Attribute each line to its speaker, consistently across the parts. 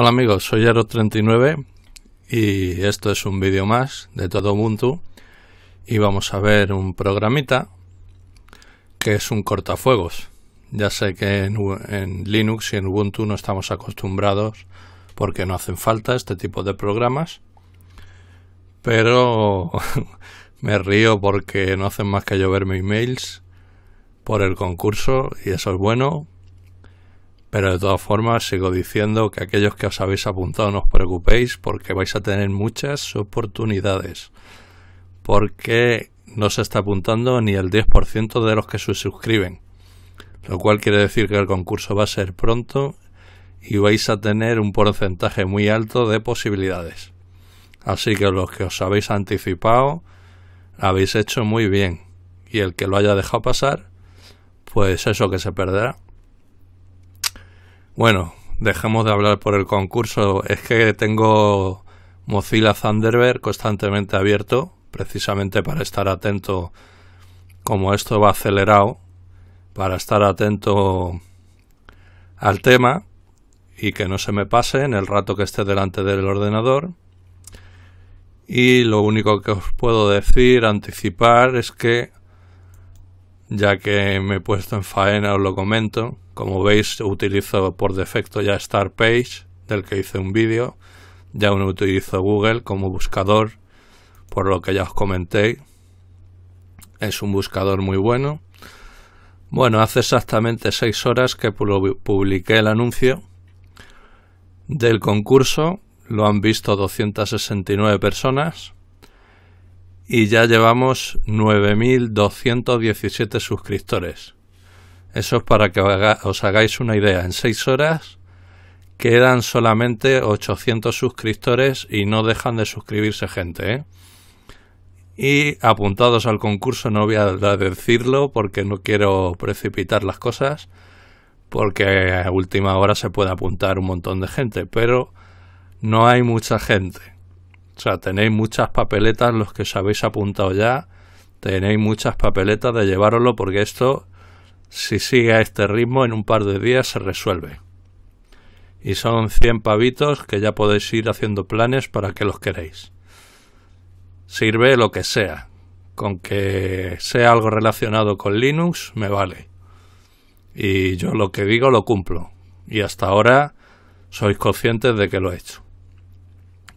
Speaker 1: Hola amigos, soy aero 39 y esto es un vídeo más de todo Ubuntu y vamos a ver un programita que es un cortafuegos. Ya sé que en, en, Linux y en Ubuntu no estamos acostumbrados porque no hacen falta este tipo de programas, pero me río porque no hacen más que lloverme emails por el concurso y eso es bueno, pero de todas formas, sigo diciendo que aquellos que os habéis apuntado no os preocupéis porque vais a tener muchas oportunidades. Porque no se está apuntando ni el 10% de los que se suscriben. Lo cual quiere decir que el concurso va a ser pronto y vais a tener un porcentaje muy alto de posibilidades. Así que los que os habéis anticipado, habéis hecho muy bien. Y el que lo haya dejado pasar, pues eso que se perderá. Bueno, dejemos de hablar por el concurso. Es que tengo Mozilla Thunderbird constantemente abierto, precisamente para estar atento, como esto va acelerado, para estar atento al tema y que no se me pase en el rato que esté delante del ordenador. Y lo único que os puedo decir, anticipar, es que ya que me he puesto en faena, os lo comento. Como veis, utilizo por defecto ya Startpage, del que hice un vídeo. Ya no utilizo Google como buscador, por lo que ya os comenté. Es un buscador muy bueno. Bueno, hace exactamente seis horas que publiqué el anuncio del concurso. Lo han visto 269 personas y ya llevamos 9.217 suscriptores. Eso es para que os hagáis una idea. En 6 horas quedan solamente 800 suscriptores y no dejan de suscribirse gente. ¿eh? Y apuntados al concurso no voy a decirlo porque no quiero precipitar las cosas. Porque a última hora se puede apuntar un montón de gente. Pero no hay mucha gente. O sea, tenéis muchas papeletas los que os habéis apuntado ya. Tenéis muchas papeletas de llevaroslo porque esto, si sigue a este ritmo, en un par de días se resuelve. Y son 100 pavitos que ya podéis ir haciendo planes para que los queréis. Sirve lo que sea. Con que sea algo relacionado con Linux, me vale. Y yo lo que digo lo cumplo. Y hasta ahora sois conscientes de que lo he hecho.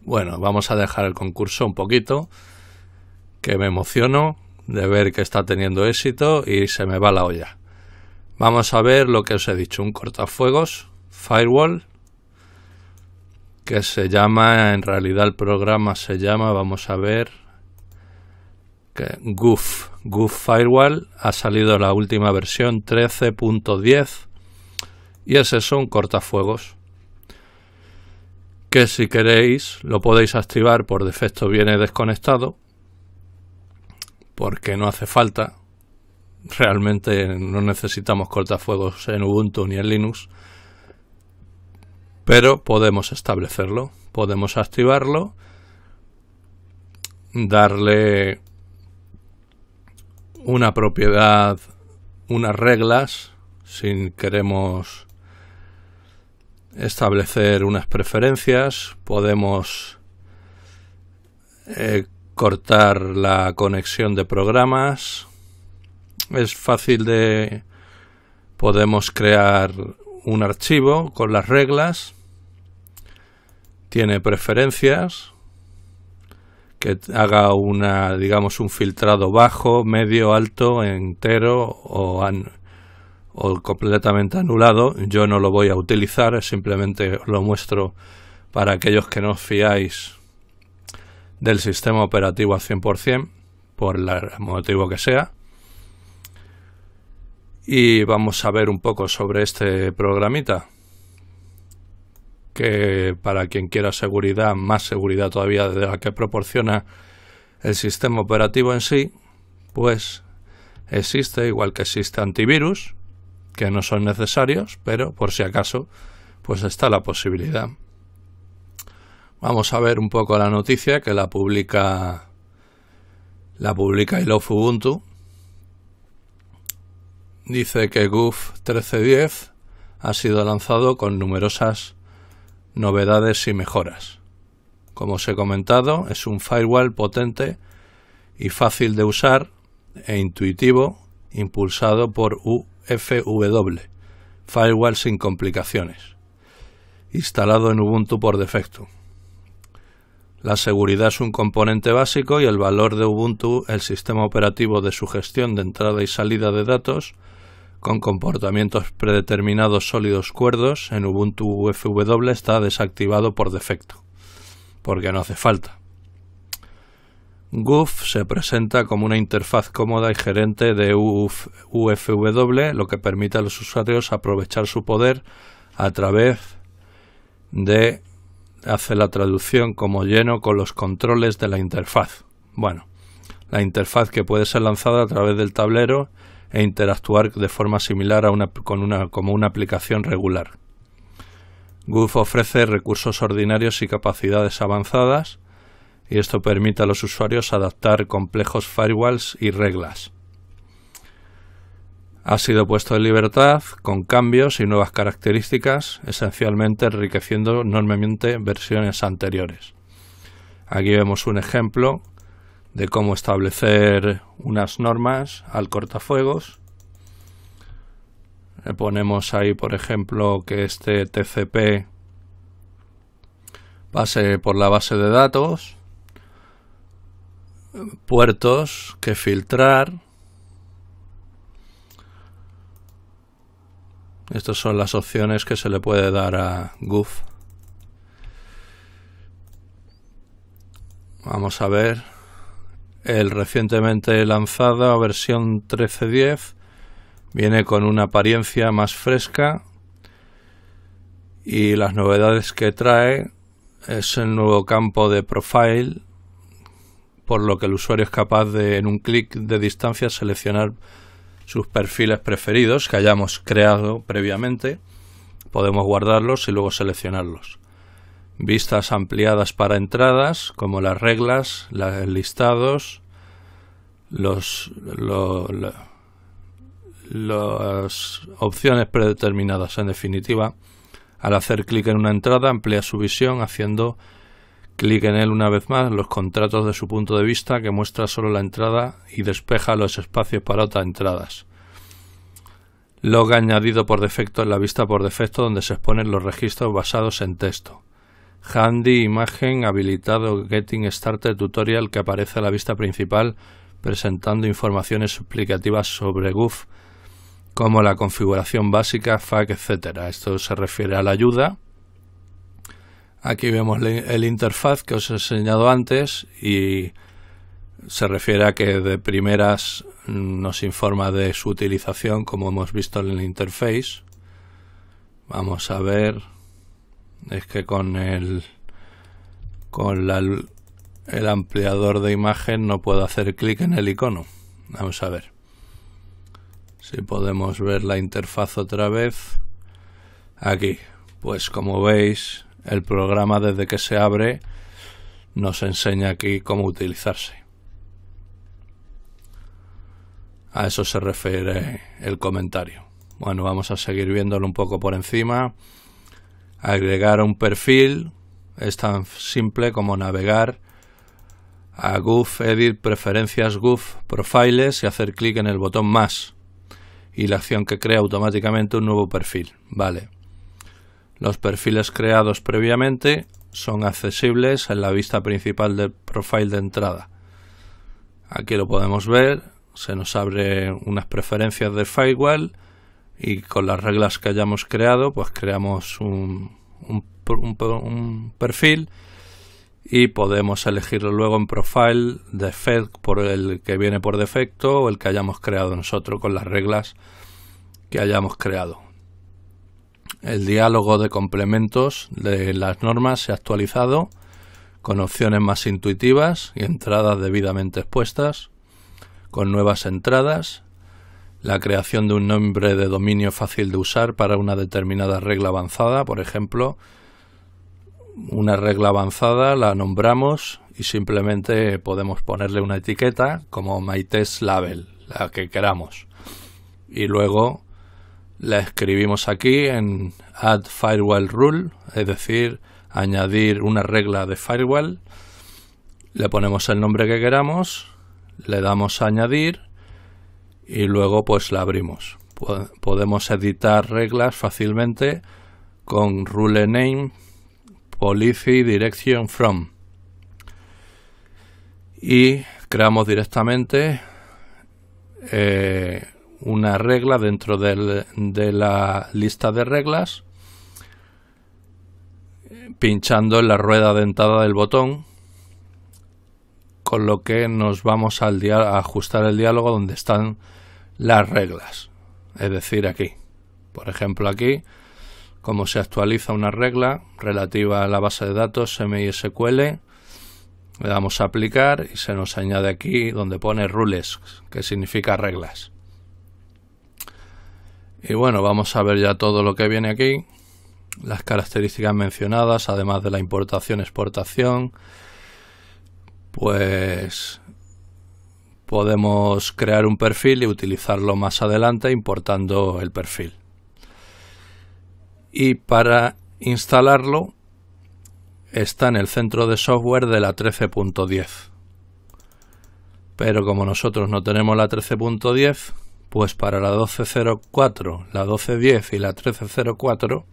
Speaker 1: Bueno, vamos a dejar el concurso un poquito, que me emociono de ver que está teniendo éxito y se me va la olla. Vamos a ver lo que os he dicho, un cortafuegos, firewall, que se llama, en realidad el programa se llama, vamos a ver, que Goof, Goof Firewall, ha salido la última versión 13.10 y ese es un cortafuegos que si queréis lo podéis activar por defecto viene desconectado porque no hace falta realmente no necesitamos cortafuegos en Ubuntu ni en Linux pero podemos establecerlo podemos activarlo darle una propiedad unas reglas si queremos establecer unas preferencias, podemos eh, cortar la conexión de programas, es fácil de... podemos crear un archivo con las reglas, tiene preferencias, que haga una, digamos, un filtrado bajo, medio, alto, entero o, o completamente anulado. Yo no lo voy a utilizar, simplemente lo muestro para aquellos que no fiáis del sistema operativo al 100%, por el motivo que sea. Y vamos a ver un poco sobre este programita, que para quien quiera seguridad, más seguridad todavía de la que proporciona el sistema operativo en sí, pues existe, igual que existe antivirus, que no son necesarios, pero por si acaso, pues está la posibilidad. Vamos a ver un poco la noticia que la publica la publica I Ubuntu. Dice que GUF 1310 ha sido lanzado con numerosas novedades y mejoras. Como os he comentado, es un firewall potente y fácil de usar e intuitivo impulsado por U FW, Firewall sin complicaciones, instalado en Ubuntu por defecto. La seguridad es un componente básico y el valor de Ubuntu, el sistema operativo de su gestión de entrada y salida de datos, con comportamientos predeterminados sólidos cuerdos, en Ubuntu FW está desactivado por defecto, porque no hace falta. GUF se presenta como una interfaz cómoda y gerente de UFW, lo que permite a los usuarios aprovechar su poder a través de hace la traducción como lleno con los controles de la interfaz. Bueno, la interfaz que puede ser lanzada a través del tablero e interactuar de forma similar a una, con una, como una aplicación regular. GUF ofrece recursos ordinarios y capacidades avanzadas y esto permite a los usuarios adaptar complejos firewalls y reglas. Ha sido puesto en libertad con cambios y nuevas características, esencialmente enriqueciendo enormemente versiones anteriores. Aquí vemos un ejemplo de cómo establecer unas normas al cortafuegos. Le ponemos ahí, por ejemplo, que este TCP pase por la base de datos puertos que filtrar. Estas son las opciones que se le puede dar a Goof. Vamos a ver el recientemente lanzada versión 13.10 viene con una apariencia más fresca y las novedades que trae es el nuevo campo de profile por lo que el usuario es capaz de, en un clic de distancia, seleccionar sus perfiles preferidos que hayamos creado previamente. Podemos guardarlos y luego seleccionarlos. Vistas ampliadas para entradas, como las reglas, los listados, los, las opciones predeterminadas. En definitiva, al hacer clic en una entrada, amplía su visión haciendo Clic en él una vez más, los contratos de su punto de vista que muestra solo la entrada y despeja los espacios para otras entradas. Log añadido por defecto en la vista por defecto donde se exponen los registros basados en texto. Handy imagen habilitado Getting Started Tutorial que aparece en la vista principal presentando informaciones explicativas sobre GUF como la configuración básica, FAQ, etc. Esto se refiere a la ayuda Aquí vemos el interfaz que os he enseñado antes y se refiere a que de primeras mm, nos informa de su utilización como hemos visto en el interface. Vamos a ver, es que con el con el ampliador de imagen no puedo hacer clic en el icono. Vamos a ver si podemos ver la interfaz otra vez. Aquí, pues como veis el programa desde que se abre nos enseña aquí cómo utilizarse. A eso se refiere el comentario. Bueno, vamos a seguir viéndolo un poco por encima. Agregar un perfil es tan simple como navegar a Goof Edit Preferencias Goof Profiles y hacer clic en el botón más y la acción que crea automáticamente un nuevo perfil. Vale. Los perfiles creados previamente son accesibles en la vista principal del profile de entrada. Aquí lo podemos ver, se nos abre unas preferencias de firewall y con las reglas que hayamos creado, pues creamos un, un perfil y podemos elegirlo luego en profile de Fed por el que viene por defecto o el que hayamos creado nosotros con las reglas que hayamos creado el diálogo de complementos de las normas se ha actualizado con opciones más intuitivas y entradas debidamente expuestas, con nuevas entradas, la creación de un nombre de dominio fácil de usar para una determinada regla avanzada, por ejemplo, una regla avanzada la nombramos y simplemente podemos ponerle una etiqueta como MyTestLabel, Label, la que queramos. Y luego la escribimos aquí en add firewall rule, es decir, añadir una regla de firewall. Le ponemos el nombre que queramos, le damos a añadir y luego pues la abrimos. Podemos editar reglas fácilmente con rule name, policy, direction from. Y creamos directamente eh, una regla dentro de la lista de reglas pinchando en la rueda dentada del botón con lo que nos vamos a ajustar el diálogo donde están las reglas es decir aquí por ejemplo aquí como se actualiza una regla relativa a la base de datos MISQL... le damos a aplicar y se nos añade aquí donde pone rules, que significa reglas. Y bueno, vamos a ver ya todo lo que viene aquí. Las características mencionadas, además de la importación-exportación. Pues podemos crear un perfil y utilizarlo más adelante importando el perfil. Y para instalarlo está en el centro de software de la 13.10. Pero como nosotros no tenemos la 13.10, pues para la 1204, la 1210 y la 1304,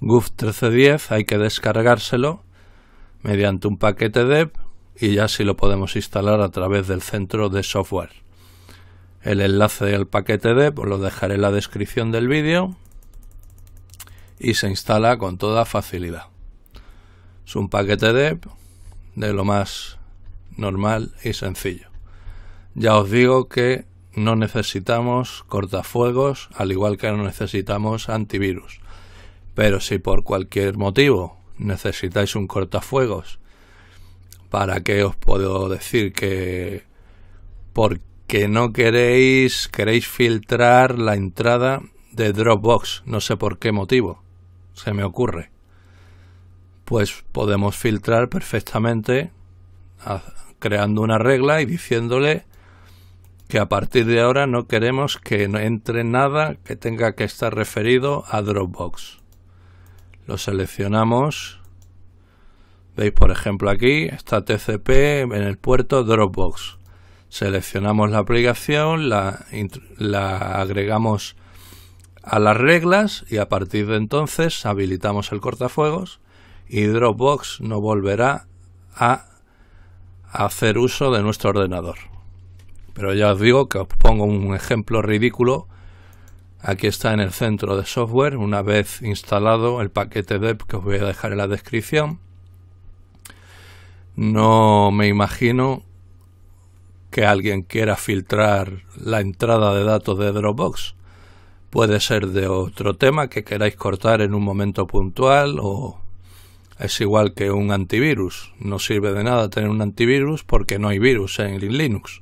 Speaker 1: GUF 1310 hay que descargárselo mediante un paquete DEP y ya sí lo podemos instalar a través del centro de software. El enlace del paquete e os lo dejaré en la descripción del vídeo y se instala con toda facilidad. Es un paquete DEP de lo más normal y sencillo. Ya os digo que no necesitamos cortafuegos, al igual que no necesitamos antivirus. Pero si por cualquier motivo necesitáis un cortafuegos, ¿para qué os puedo decir que porque no queréis queréis filtrar la entrada de Dropbox, no sé por qué motivo, se me ocurre. Pues podemos filtrar perfectamente creando una regla y diciéndole que a partir de ahora no queremos que entre nada que tenga que estar referido a Dropbox. Lo seleccionamos. Veis, por ejemplo, aquí está TCP en el puerto Dropbox. Seleccionamos la aplicación, la, la agregamos a las reglas y a partir de entonces habilitamos el cortafuegos y Dropbox no volverá a hacer uso de nuestro ordenador. Pero ya os digo que os pongo un ejemplo ridículo. Aquí está en el centro de software, una vez instalado el paquete dev que os voy a dejar en la descripción. No me imagino que alguien quiera filtrar la entrada de datos de Dropbox. Puede ser de otro tema que queráis cortar en un momento puntual o es igual que un antivirus. No sirve de nada tener un antivirus porque no hay virus en Linux.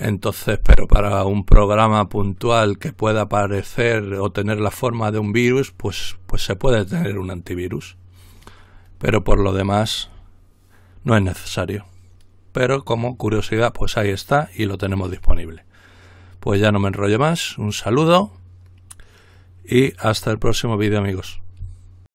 Speaker 1: Entonces, pero para un programa puntual que pueda aparecer o tener la forma de un virus, pues, pues se puede tener un antivirus. Pero por lo demás, no es necesario. Pero como curiosidad, pues ahí está y lo tenemos disponible. Pues ya no me enrollo más, un saludo y hasta el próximo vídeo amigos.